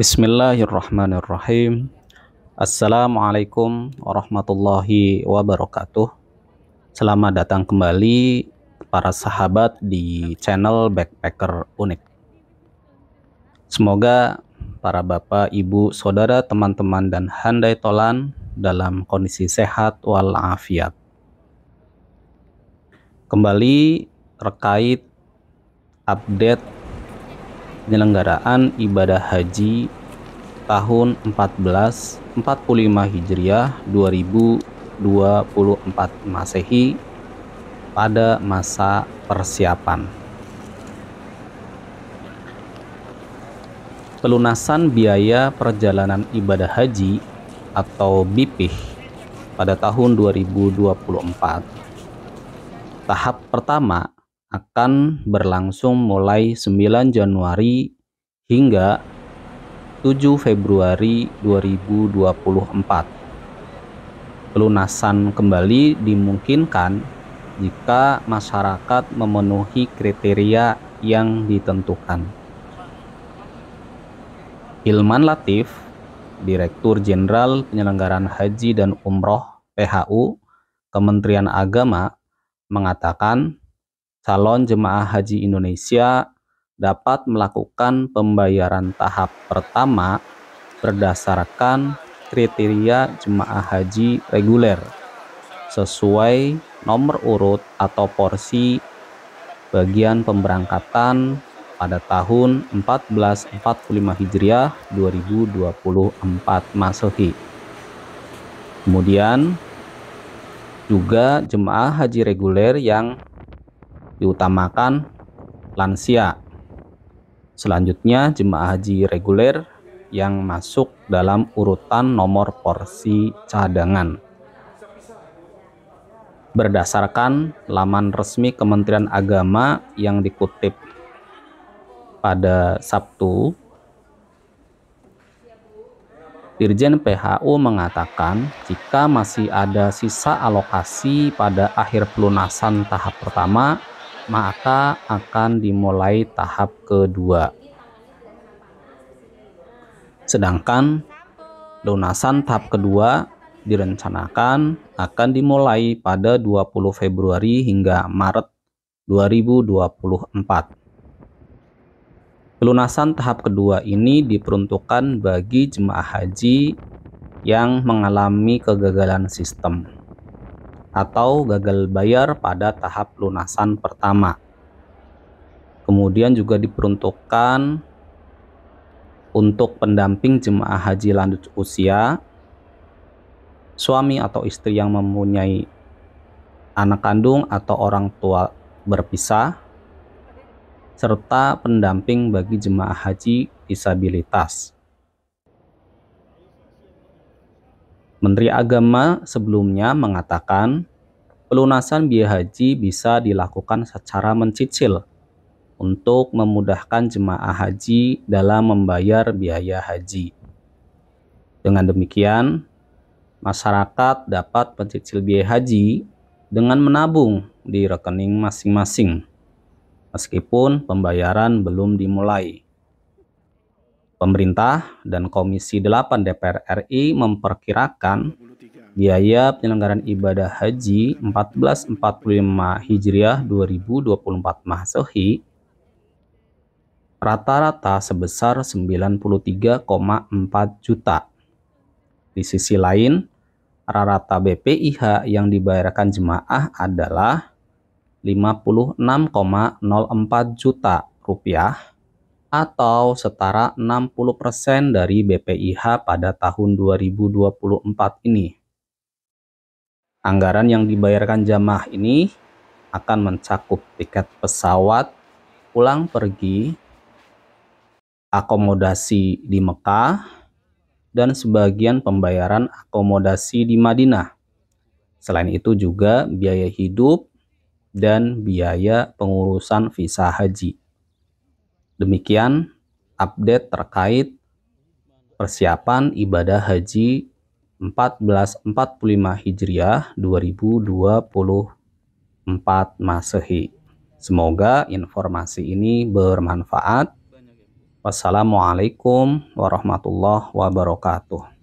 Bismillahirrahmanirrahim. Assalamualaikum warahmatullahi wabarakatuh. Selamat datang kembali para sahabat di channel Backpacker Unik. Semoga para bapak, ibu, saudara, teman-teman dan handai tolan dalam kondisi sehat walafiat. Kembali terkait update penyelenggaraan ibadah haji tahun 1445 Hijriah 2024 Masehi pada masa persiapan. Pelunasan biaya perjalanan ibadah haji atau BIPIH pada tahun 2024. Tahap pertama akan berlangsung mulai 9 Januari hingga 7 Februari 2024. Pelunasan kembali dimungkinkan jika masyarakat memenuhi kriteria yang ditentukan. Hilman Latif, Direktur Jenderal Penyelenggaraan Haji dan Umroh PHU, Kementerian Agama, mengatakan calon jemaah haji Indonesia dapat melakukan pembayaran tahap pertama berdasarkan kriteria jemaah haji reguler sesuai nomor urut atau porsi bagian pemberangkatan pada tahun 1445 Hijriah 2024 Masehi. Kemudian juga jemaah haji reguler yang diutamakan lansia. Selanjutnya jemaah haji reguler yang masuk dalam urutan nomor porsi cadangan. Berdasarkan laman resmi Kementerian Agama yang dikutip pada Sabtu, Dirjen PHU mengatakan jika masih ada sisa alokasi pada akhir pelunasan tahap pertama maka akan dimulai tahap kedua. Sedangkan lunasan tahap kedua direncanakan akan dimulai pada 20 Februari hingga Maret 2024. Pelunasan tahap kedua ini diperuntukkan bagi jemaah haji yang mengalami kegagalan sistem atau gagal bayar pada tahap lunasan pertama. Kemudian juga diperuntukkan untuk pendamping jemaah haji lanjut usia, suami atau istri yang mempunyai anak kandung atau orang tua berpisah, serta pendamping bagi jemaah haji disabilitas. Menteri Agama sebelumnya mengatakan pelunasan biaya haji bisa dilakukan secara mencicil untuk memudahkan jemaah haji dalam membayar biaya haji. Dengan demikian, masyarakat dapat mencicil biaya haji dengan menabung di rekening masing-masing, meskipun pembayaran belum dimulai. Pemerintah dan Komisi 8 DPR RI memperkirakan biaya penyelenggaraan ibadah haji 1445 Hijriah 2024 Masehi rata-rata sebesar 93,4 juta. Di sisi lain, rata BPIH yang dibayarkan jemaah adalah 56,04 juta rupiah atau setara 60% dari BPIH pada tahun 2024 ini. Anggaran yang dibayarkan jamaah ini akan mencakup tiket pesawat pulang pergi, akomodasi di Mekah, dan sebagian pembayaran akomodasi di Madinah. Selain itu juga biaya hidup dan biaya pengurusan visa haji. Demikian update terkait persiapan ibadah haji 1445 Hijriah 2024 Masehi. Semoga informasi ini bermanfaat. Wassalamualaikum warahmatullahi wabarakatuh.